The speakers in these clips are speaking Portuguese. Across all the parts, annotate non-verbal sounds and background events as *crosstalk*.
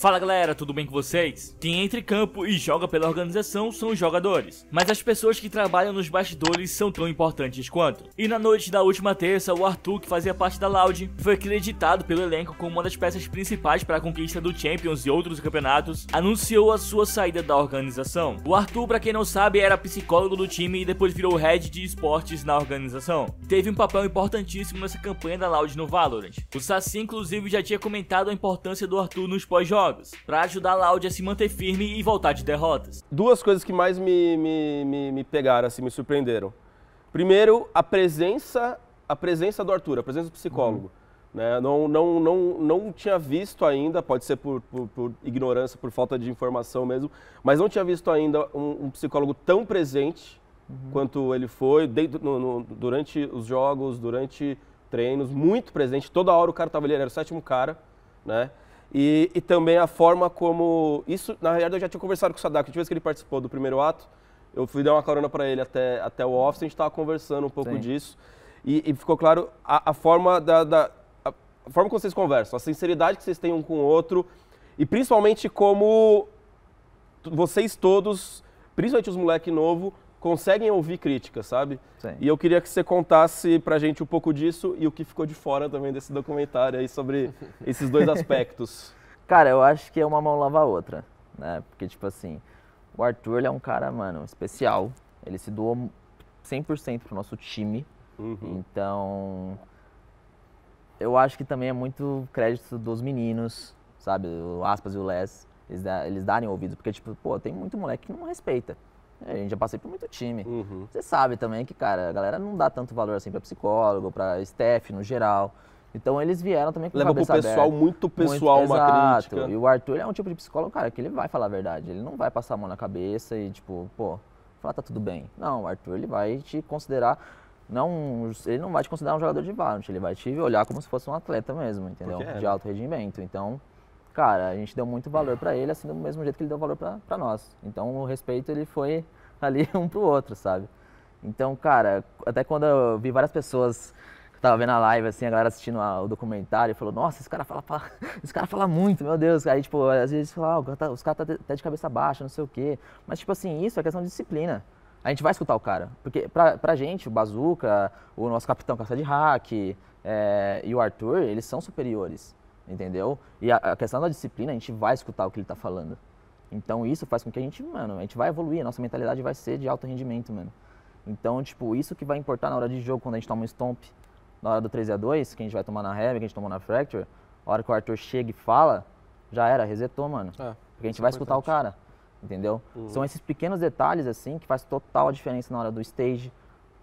Fala galera, tudo bem com vocês? Quem entra em campo e joga pela organização são os jogadores, mas as pessoas que trabalham nos bastidores são tão importantes quanto. E na noite da última terça, o Arthur, que fazia parte da Loud, foi acreditado pelo elenco como uma das peças principais para a conquista do Champions e outros campeonatos, anunciou a sua saída da organização. O Arthur, para quem não sabe, era psicólogo do time e depois virou head de esportes na organização. Teve um papel importantíssimo nessa campanha da Loud no Valorant. O Saci, inclusive, já tinha comentado a importância do Arthur nos pós-jogos jogos, para ajudar a Loud a se manter firme e voltar de derrotas. Duas coisas que mais me, me, me, me pegaram, assim, me surpreenderam. Primeiro, a presença, a presença do Arthur, a presença do psicólogo. Uhum. Né? Não, não, não, não tinha visto ainda, pode ser por, por, por, ignorância, por falta de informação mesmo, mas não tinha visto ainda um, um psicólogo tão presente uhum. quanto ele foi no, no, durante os jogos, durante treinos, muito presente. Toda hora o cara estava ali, era o sétimo cara, né? E, e também a forma como. Isso, na realidade, eu já tinha conversado com o Sadak. A última vez que ele participou do primeiro ato, eu fui dar uma carona para ele até, até o office, a gente estava conversando um pouco Sim. disso. E, e, ficou claro a, a forma da, da a, a forma como vocês conversam, a sinceridade que vocês têm um com o outro e principalmente como vocês todos, principalmente os moleque novo, conseguem ouvir críticas, sabe? Sim. E eu queria que você contasse pra gente um pouco disso e o que ficou de fora também desse documentário aí sobre *laughs* esses dois aspectos. Cara, eu acho que é uma mão lava a outra, né? Porque, tipo assim, o Arthur ele é um cara, mano, especial. Ele se doou 100% pro nosso time. Uhum. Então, eu acho que também é muito crédito dos meninos, sabe? O Aspas e o Les, eles, darem ouvidos. Porque, tipo, pô, tem muito moleque que não respeita. A gente já passei por muito time. Uhum. Você sabe também que, cara, a galera não dá tanto valor assim para psicólogo, para staff no geral. Então eles vieram também com Leva cabeça pro pessoal, aberta. muito pessoal muito, uma exato. crítica. E o Arthur é um tipo de psicólogo, cara, que ele vai falar a verdade. Ele não vai passar a mão na cabeça e, tipo, pô, falar tá tudo bem. Não, o Arthur, ele vai te considerar não, ele não vai te considerar um jogador de valant, ele vai te olhar como se fosse um atleta mesmo, entendeu? É, de né? alto rendimento. Então, cara, a gente deu muito valor para ele, assim, do mesmo jeito que ele deu valor para nós. Então, o respeito ele foi *laughs* ali um pro outro, sabe? Então, cara, até quando eu vi várias pessoas que tava vendo a live, assim, a galera assistindo a, o documentário, falou, nossa, esse cara fala, fala, *laughs* esse cara fala muito, meu Deus. Aí, tipo, às vezes fala, ah, tá, os caras tá, tá até de cabeça baixa, não sei o quê. Mas, tipo assim, isso é questão de disciplina. A gente vai escutar o cara. Porque pra, pra gente, o Bazuca, o nosso capitão caça de hack é, e o Arthur, eles são superiores, entendeu? E a, a questão da disciplina, a gente vai escutar o que ele tá falando. Então isso faz com que a gente, mano, a gente vai evoluir, a nossa mentalidade vai ser de alto rendimento, mano. Então, tipo, isso que vai importar na hora de jogo, quando a gente toma um stomp, na hora do 3 a 2 que a gente vai tomar na Heavy, que a gente tomou na Fracture, a hora que o Arthur chega e fala, já era, resetou, mano. É, Porque a gente é vai escutar o cara, entendeu? Uhum. São esses pequenos detalhes, assim, que faz total a diferença na hora do stage,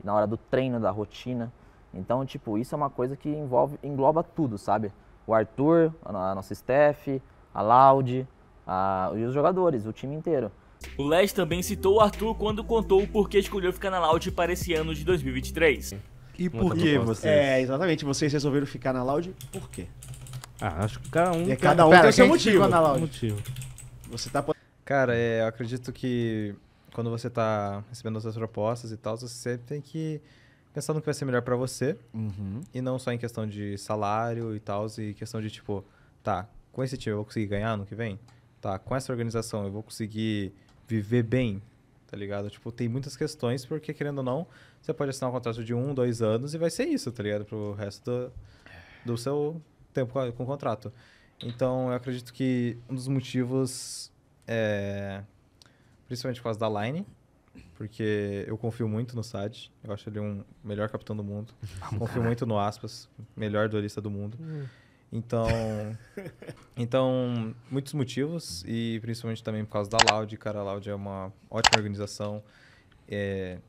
na hora do treino, da rotina. Então, tipo, isso é uma coisa que envolve, engloba tudo, sabe? O Arthur, a nossa Steph, a Laude, a, e os jogadores, o time inteiro. O Les também citou o Arthur quando contou o porquê escolheu ficar na Loud para esse ano de 2023. E por tá que vocês? É, exatamente, vocês resolveram ficar na Loud por quê? Ah, acho que cada um, é, cada um Pera, tem o seu é motivo. Na Loud. motivo. Você tá Cara, é, eu acredito que quando você tá recebendo outras propostas e tal, você tem que pensar no que vai ser melhor para você. Uhum. E não só em questão de salário e tal, e questão de tipo, tá, com esse time eu vou conseguir ganhar no que vem? tá, com essa organização eu vou conseguir viver bem, tá ligado? Tipo, tem muitas questões, porque querendo ou não, você pode assinar um contrato de um, dois anos e vai ser isso, tá ligado? Pro resto do, do seu tempo com, com o contrato. Então, eu acredito que um dos motivos é principalmente por causa da Line, porque eu confio muito no Sad, eu acho ele um melhor capitão do mundo, ah, confio muito no Aspas, melhor duelista do mundo. Hum. Então, *laughs* então muitos motivos e principalmente também por causa da Loud, cara, a Loud é uma ótima organização. É,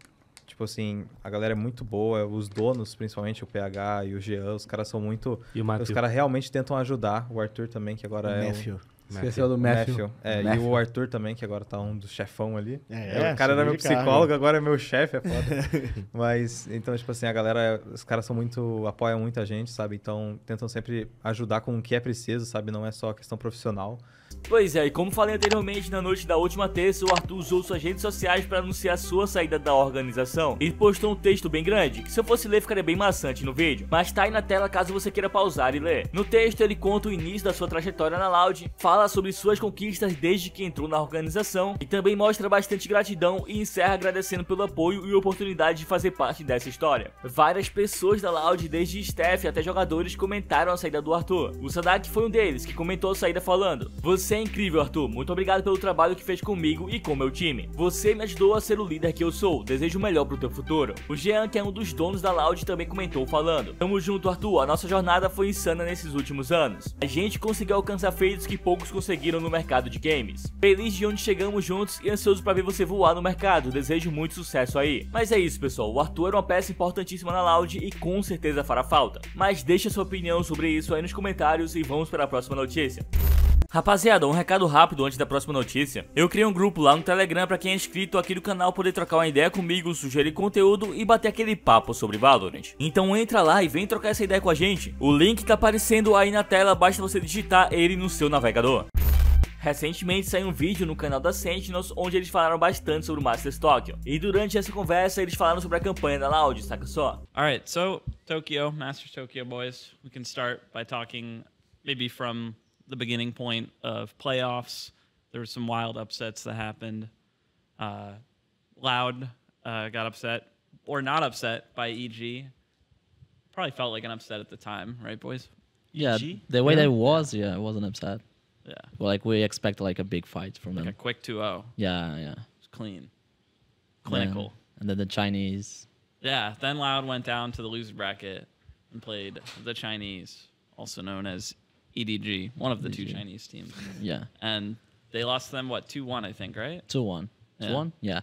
tipo assim, a galera é muito boa, os donos, principalmente o PH e o Jean, os caras são muito, os caras realmente tentam ajudar, o Arthur também, que agora o é Matthew. Um, Esqueceu do Matthew. Matthew. É, Matthew. E o Arthur também, que agora tá um dos chefão ali. É, é, o é, cara era meu tá, psicólogo, né? agora é meu chefe, é foda. *laughs* Mas, então, tipo assim, a galera, os caras são muito, apoiam muito a gente, sabe? Então, tentam sempre ajudar com o que é preciso, sabe? Não é só questão profissional. Pois é, e como falei anteriormente, na noite da última terça, o Arthur usou suas redes sociais para anunciar sua saída da organização e postou um texto bem grande, que se eu fosse ler ficaria bem maçante no vídeo, mas tá aí na tela caso você queira pausar e ler. No texto, ele conta o início da sua trajetória na Loud, fala sobre suas conquistas desde que entrou na organização e também mostra bastante gratidão e encerra agradecendo pelo apoio e oportunidade de fazer parte dessa história. Várias pessoas da Loud, desde Steph até jogadores, comentaram a saída do Arthur. O Sadak foi um deles, que comentou a saída falando: Você você é incrível, Arthur. Muito obrigado pelo trabalho que fez comigo e com meu time. Você me ajudou a ser o líder que eu sou. Desejo o melhor pro teu futuro. O Jean, que é um dos donos da Loud, também comentou falando. Tamo junto, Arthur. A nossa jornada foi insana nesses últimos anos. A gente conseguiu alcançar feitos que poucos conseguiram no mercado de games. Feliz de onde chegamos juntos e ansioso para ver você voar no mercado. Desejo muito sucesso aí. Mas é isso, pessoal. O Arthur era é uma peça importantíssima na Loud e com certeza fará falta. Mas deixa sua opinião sobre isso aí nos comentários e vamos para a próxima notícia. Rapaziada, um recado rápido antes da próxima notícia. Eu criei um grupo lá no Telegram para quem é inscrito aqui do canal poder trocar uma ideia comigo, sugerir conteúdo e bater aquele papo sobre Valorant. Então entra lá e vem trocar essa ideia com a gente. O link tá aparecendo aí na tela, basta você digitar ele no seu navegador. Recentemente saiu um vídeo no canal da Sentinels onde eles falaram bastante sobre o Masters Tokyo. E durante essa conversa eles falaram sobre a campanha da Loud, saca só? Alright, so Tokyo, Masters Tokyo boys, we can start by talking maybe from the beginning point of playoffs. There were some wild upsets that happened. Uh, Loud uh, got upset or not upset by EG. Probably felt like an upset at the time, right, boys? Yeah, EG? the way yeah. they was, yeah, it wasn't upset. Yeah, well, like we expect like a big fight from like them. A quick 2-0. Yeah, yeah. It's clean, clinical. Yeah. And then the Chinese. Yeah, then Loud went down to the loser bracket and played the Chinese, also known as EDG, one of the two Chinese teams. Yeah. And they lost them what two one I think right two one yeah. two one yeah.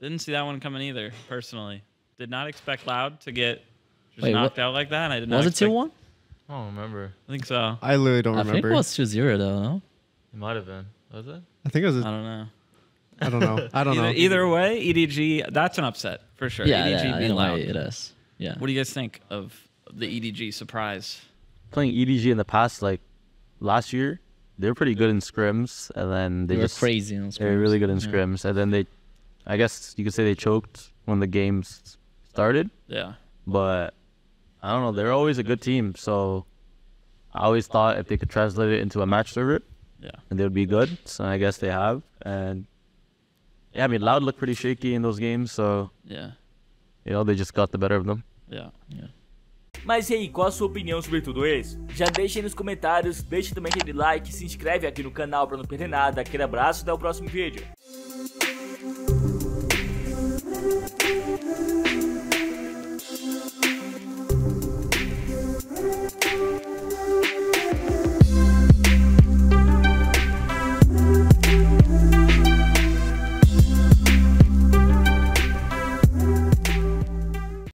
Didn't see that one coming either. Personally, did not expect Loud to get just Wait, knocked what? out like that. And I did not. Was it two one? I don't remember. I think so. I literally don't I remember. I think it was 2-0 though. No? It might have been. Was it? I think it was. I don't know. I don't know. I don't either, know. Either way, EDG that's an upset for sure. Yeah, EDG yeah, being loud. It is. Yeah. What do you guys think of the EDG surprise? Playing EDG in the past, like last year they were pretty good in scrims, and then they, were crazy. They were really good in yeah. scrims, and then they, I guess you could say they choked when the games started. Yeah. But I don't know. They're always a good team, so I always thought if they could translate it into a match server, yeah, and they would be good. So I guess they have, and yeah, I mean, Loud looked pretty shaky in those games, so yeah, you know, they just got the better of them. Yeah. Yeah. Mas e aí, qual a sua opinião sobre tudo isso? Já deixa aí nos comentários, deixa também aquele like, se inscreve aqui no canal para não perder nada, aquele abraço e até o próximo vídeo.